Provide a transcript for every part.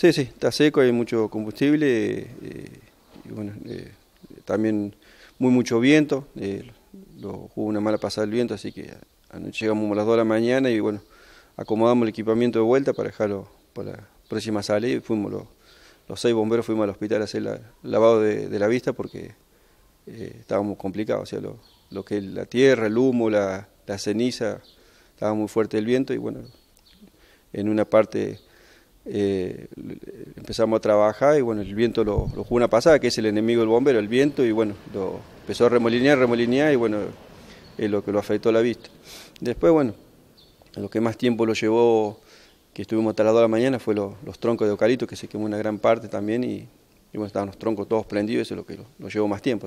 Sí, sí, está seco, hay mucho combustible, eh, y bueno, eh, también muy mucho viento, eh, hubo una mala pasada el viento, así que llegamos a las 2 de la mañana y bueno, acomodamos el equipamiento de vuelta para dejarlo para la próxima salida y fuimos los, seis bomberos, fuimos al hospital a hacer el lavado de, la vista porque estábamos complicados, o sea, lo, que la tierra, el humo, la, la ceniza, estaba muy fuerte el viento y bueno, en una parte eh, empezamos a trabajar y bueno, el viento lo, lo, jugó una pasada, que es el enemigo del bombero, el viento, y bueno, lo empezó a remolinear, remolinear y bueno, es lo que lo afectó la vista. Después, bueno, lo que más tiempo lo llevó, que estuvimos hasta la mañana, fue los troncos de eucalipto, que se quemó una gran parte también y, bueno, estaban los troncos todos prendidos, eso es lo que lo, llevó más tiempo.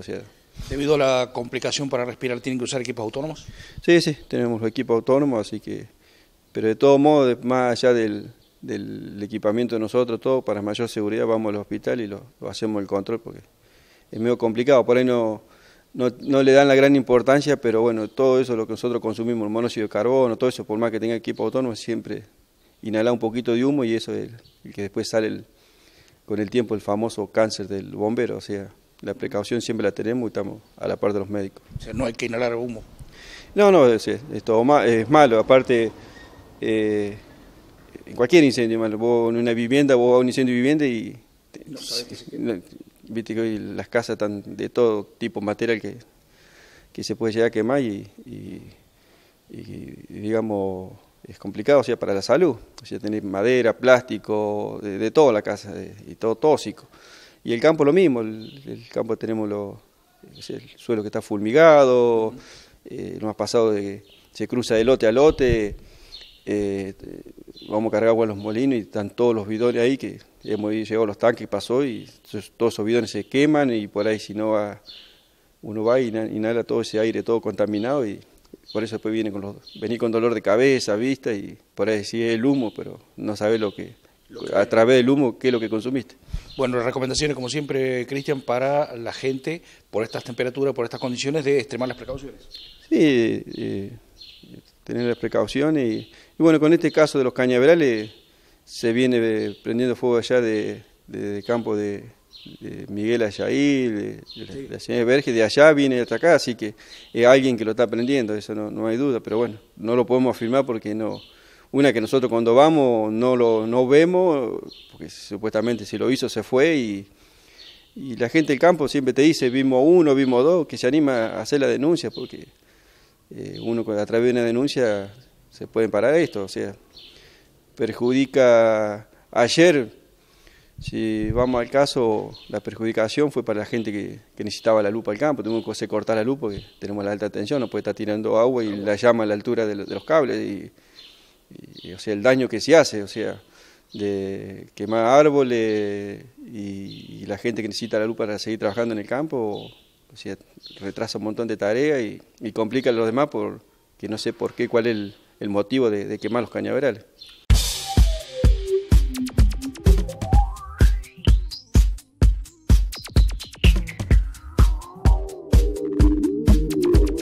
Debido a la complicación para respirar, ¿tienen que usar equipos autónomos? Sí, sí, tenemos equipos autónomos, así que... Pero de todo modo, más allá del, del equipamiento de nosotros, todo, para mayor seguridad vamos al hospital y lo, hacemos el control porque es medio complicado, por ahí no, no, le dan la gran importancia, pero bueno, todo eso lo que nosotros consumimos, el monóxido de carbono, todo eso, por más que tenga equipo autónomo, siempre inhala un poquito de humo y eso es el, que después sale con el tiempo el famoso cáncer del bombero, o sea, la precaución siempre la tenemos y estamos a la par de los médicos. O sea, no hay que inhalar humo. No, no, es, malo, aparte... Eh, en cualquier incendio, vos en una vivienda, vos a un incendio de vivienda y... Viste que hoy las casas están de todo tipo material que, que se puede llegar a quemar y, y, digamos, es complicado, o sea, para la salud. O sea, tener madera, plástico, de, toda la casa, y todo tóxico. Y el campo lo mismo, el, campo tenemos lo, el suelo que está fulmigado, eh, lo más pasado de se cruza de lote a lote, eh, vamos a cargar agua en los molinos y están todos los bidones ahí que hemos llegado a los tanques, pasó y todos esos bidones se queman y por ahí si no va, uno va y inhala todo ese aire todo contaminado y por eso después viene con los, venir con dolor de cabeza, vista y por ahí sí es el humo, pero no sabe lo que, a través del humo qué es lo que consumiste. Bueno, las recomendaciones como siempre, Cristian, para la gente por estas temperaturas, por estas condiciones de extremar las precauciones. Sí, eh, tener las precauciones. Y, bueno, con este caso de los cañaverales se viene prendiendo fuego allá de, campo de, Miguel Ayahí, de, la señora Verge, de allá viene hasta acá, así que es alguien que lo está prendiendo, eso no, hay duda, pero bueno, no lo podemos afirmar porque no, una que nosotros cuando vamos no lo no vemos, porque supuestamente si lo hizo se fue y, y la gente del campo siempre te dice, vimos uno, vimos dos, que se anima a hacer la denuncia porque eh, uno a través de una denuncia se pueden parar esto, o sea, perjudica ayer, si vamos al caso, la perjudicación fue para la gente que, necesitaba la lupa al campo, tuvimos que cortar la lupa porque tenemos la alta tensión, no puede estar tirando agua y la llama a la altura de, los cables, y, o sea, el daño que se hace, o sea, de quemar árboles y, la gente que necesita la lupa para seguir trabajando en el campo, o sea, retrasa un montón de tareas y, complica a los demás que no sé por qué, cuál es el, motivo de, de quemar los cañaverales.